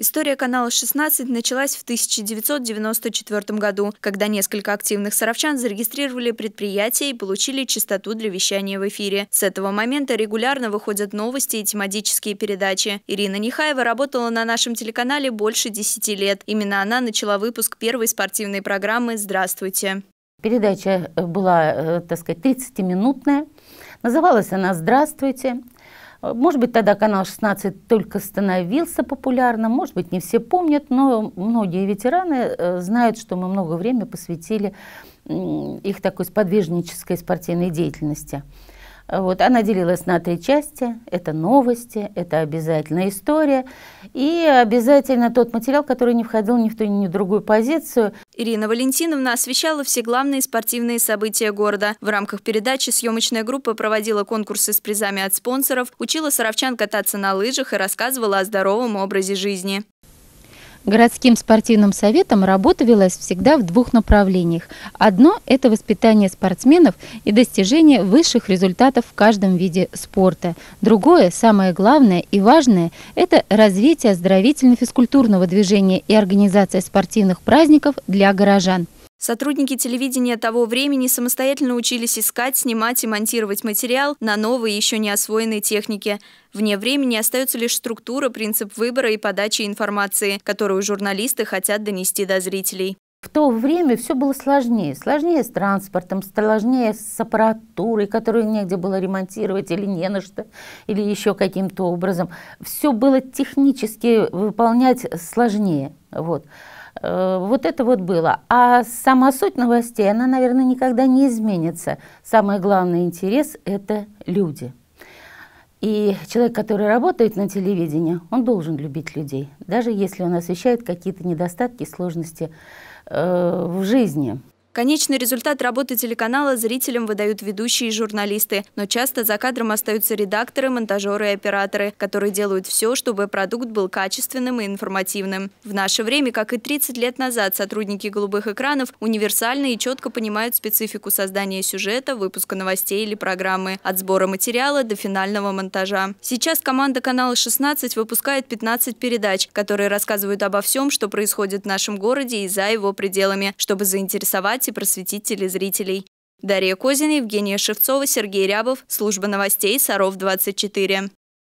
История канала 16 началась в 1994 году, когда несколько активных саровчан зарегистрировали предприятие и получили частоту для вещания в эфире. С этого момента регулярно выходят новости и тематические передачи. Ирина Нехаева работала на нашем телеканале больше 10 лет. Именно она начала выпуск первой спортивной программы «Здравствуйте». Передача э, была, э, так сказать, 30-минутная. Называлась она «Здравствуйте». Э, может быть, тогда канал 16 только становился популярным, может быть, не все помнят, но многие ветераны э, знают, что мы много времени посвятили их такой сподвижнической спортивной деятельности. Вот, она делилась на три части. Это новости, это обязательно история и обязательно тот материал, который не входил ни в ту, ни в другую позицию. Ирина Валентиновна освещала все главные спортивные события города. В рамках передачи съемочная группа проводила конкурсы с призами от спонсоров, учила саровчан кататься на лыжах и рассказывала о здоровом образе жизни. Городским спортивным советом работа велась всегда в двух направлениях. Одно – это воспитание спортсменов и достижение высших результатов в каждом виде спорта. Другое, самое главное и важное – это развитие оздоровительно-физкультурного движения и организация спортивных праздников для горожан. Сотрудники телевидения того времени самостоятельно учились искать, снимать и монтировать материал на новые еще не освоенные техники. Вне времени остается лишь структура, принцип выбора и подачи информации, которую журналисты хотят донести до зрителей. В то время все было сложнее. Сложнее с транспортом, сложнее с аппаратурой, которую негде было ремонтировать или не на что, или еще каким-то образом. Все было технически выполнять сложнее. Вот. Э, вот это вот было. А сама суть новостей, она, наверное, никогда не изменится. Самый главный интерес – это люди. И человек, который работает на телевидении, он должен любить людей, даже если он освещает какие-то недостатки, сложности э, в жизни. Конечный результат работы телеканала зрителям выдают ведущие и журналисты, но часто за кадром остаются редакторы, монтажеры и операторы, которые делают все, чтобы продукт был качественным и информативным. В наше время, как и 30 лет назад, сотрудники «Голубых экранов» универсально и четко понимают специфику создания сюжета, выпуска новостей или программы, от сбора материала до финального монтажа. Сейчас команда канала 16 выпускает 15 передач, которые рассказывают обо всем, что происходит в нашем городе и за его пределами, чтобы заинтересовать и просветить телезрителей. Дарья Козин, Евгения Шевцова, Сергей Рябов. Служба новостей Саров 24.